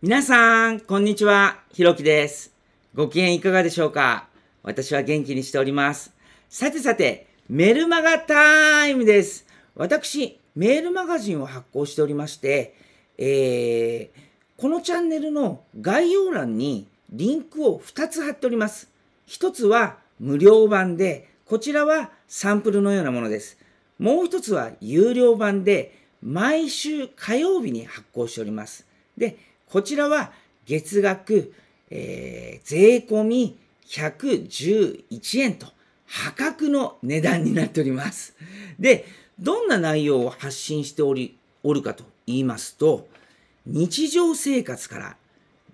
皆さん、こんにちは。ひろきです。ご機嫌いかがでしょうか私は元気にしております。さてさて、メルマガタイムです。私、メールマガジンを発行しておりまして、えー、このチャンネルの概要欄にリンクを2つ貼っております。1つは無料版で、こちらはサンプルのようなものです。もう1つは有料版で、毎週火曜日に発行しております。で、こちらは月額、えー、税込111円と破格の値段になっております。で、どんな内容を発信しており、おるかと言いますと、日常生活から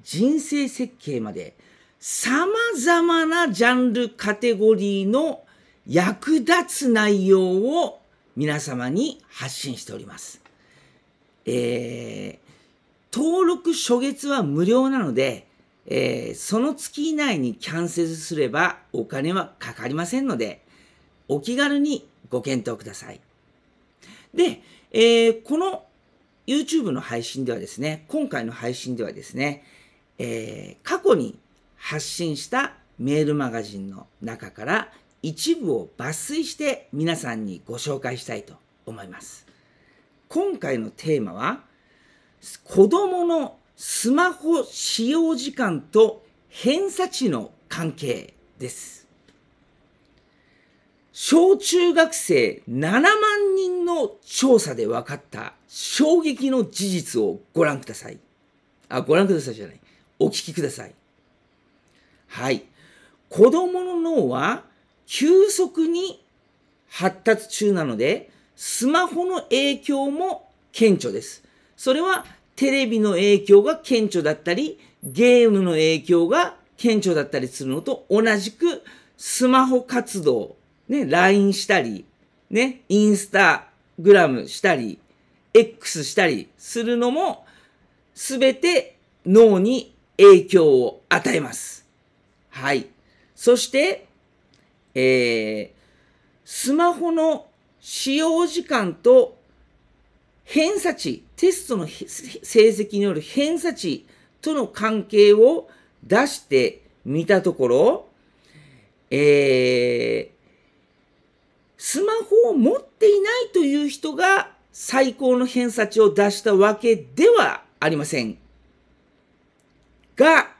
人生設計まで様々なジャンルカテゴリーの役立つ内容を皆様に発信しております。えー、登録初月は無料なので、えー、その月以内にキャンセルすればお金はかかりませんので、お気軽にご検討ください。で、えー、この YouTube の配信ではですね、今回の配信ではですね、えー、過去に発信したメールマガジンの中から一部を抜粋して皆さんにご紹介したいと思います。今回のテーマは、子供のスマホ使用時間と偏差値の関係です。小中学生7万人の調査で分かった衝撃の事実をご覧ください。あ、ご覧くださいじゃない。お聞きください。はい。子供の脳は急速に発達中なので、スマホの影響も顕著です。それはテレビの影響が顕著だったり、ゲームの影響が顕著だったりするのと同じく、スマホ活動、ね、LINE したり、ね、インスタグラムしたり、X したりするのも、すべて脳に影響を与えます。はい。そして、えー、スマホの使用時間と偏差値、テストの成績による偏差値との関係を出してみたところ、えー、スマホを持っていないという人が最高の偏差値を出したわけではありません。が、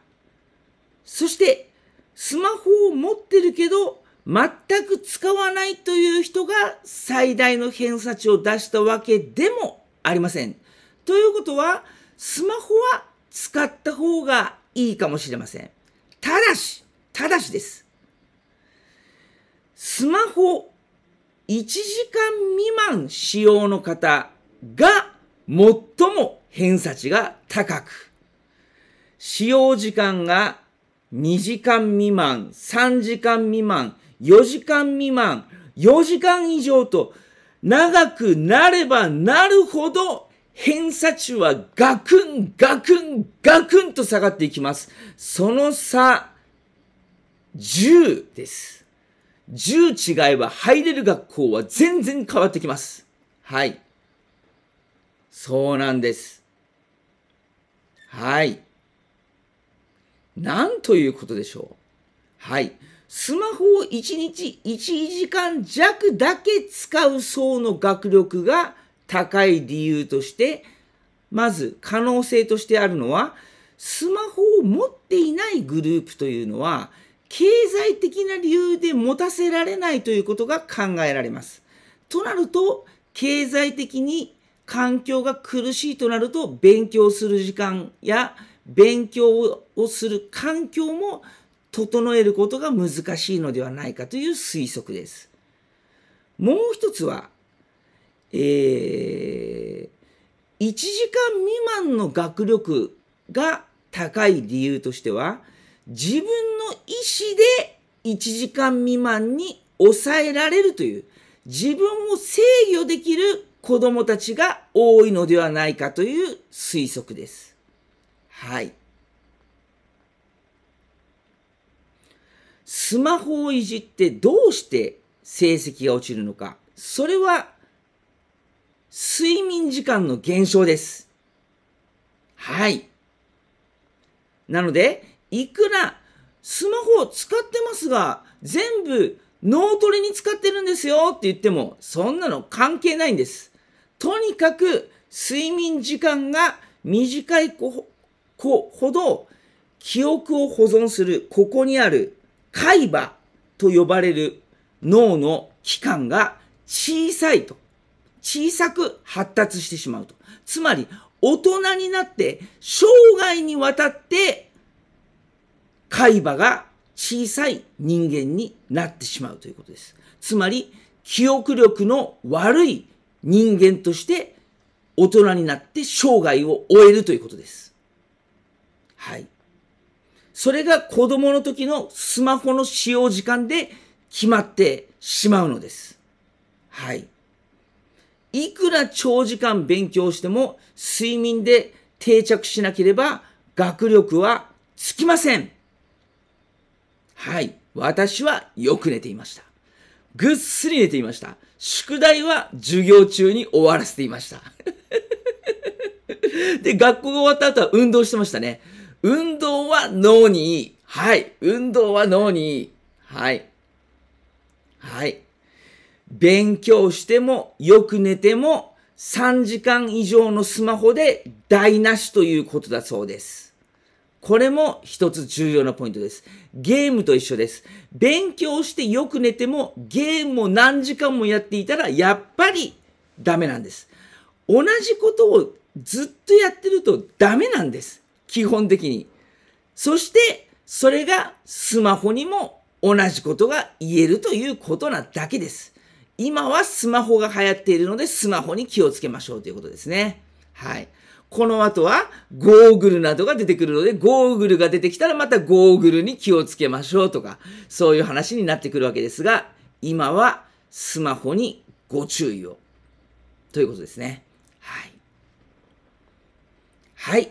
そして、スマホを持ってるけど、全く使わないという人が最大の偏差値を出したわけでもありません。ということは、スマホは使った方がいいかもしれません。ただし、ただしです。スマホ1時間未満使用の方が最も偏差値が高く、使用時間が2時間未満、3時間未満、4時間未満、4時間以上と、長くなればなるほど、偏差値はガクン、ガクン、ガクンと下がっていきます。その差、10です。10違えば入れる学校は全然変わってきます。はい。そうなんです。はい。なんということでしょう。はい。スマホを1日1時間弱だけ使う層の学力が高い理由として、まず可能性としてあるのは、スマホを持っていないグループというのは、経済的な理由で持たせられないということが考えられます。となると、経済的に環境が苦しいとなると、勉強する時間や勉強をする環境も整えることが難しいのではないかという推測です。もう一つは、えー、1時間未満の学力が高い理由としては、自分の意思で1時間未満に抑えられるという、自分を制御できる子供たちが多いのではないかという推測です。はい。スマホをいじってどうして成績が落ちるのか。それは、睡眠時間の減少です。はい。なので、いくらスマホを使ってますが、全部脳トレに使ってるんですよって言っても、そんなの関係ないんです。とにかく睡眠時間が短い子ほど記憶を保存する、ここにある海馬と呼ばれる脳の器官が小さいと、小さく発達してしまうと。つまり、大人になって生涯にわたって海馬が小さい人間になってしまうということです。つまり、記憶力の悪い人間として大人になって生涯を終えるということです。はい。それが子供の時のスマホの使用時間で決まってしまうのです。はい。いくら長時間勉強しても睡眠で定着しなければ学力はつきません。はい。私はよく寝ていました。ぐっすり寝ていました。宿題は授業中に終わらせていました。で、学校が終わった後は運動してましたね。運動は脳にいい。はい。運動は脳にいい。はい。はい。勉強しても、よく寝ても、3時間以上のスマホで台無しということだそうです。これも一つ重要なポイントです。ゲームと一緒です。勉強してよく寝ても、ゲームを何時間もやっていたら、やっぱりダメなんです。同じことをずっとやってるとダメなんです。基本的に。そして、それがスマホにも同じことが言えるということなだけです。今はスマホが流行っているので、スマホに気をつけましょうということですね。はい。この後は、ゴーグルなどが出てくるので、ゴーグルが出てきたらまたゴーグルに気をつけましょうとか、そういう話になってくるわけですが、今はスマホにご注意を。ということですね。はい。はい。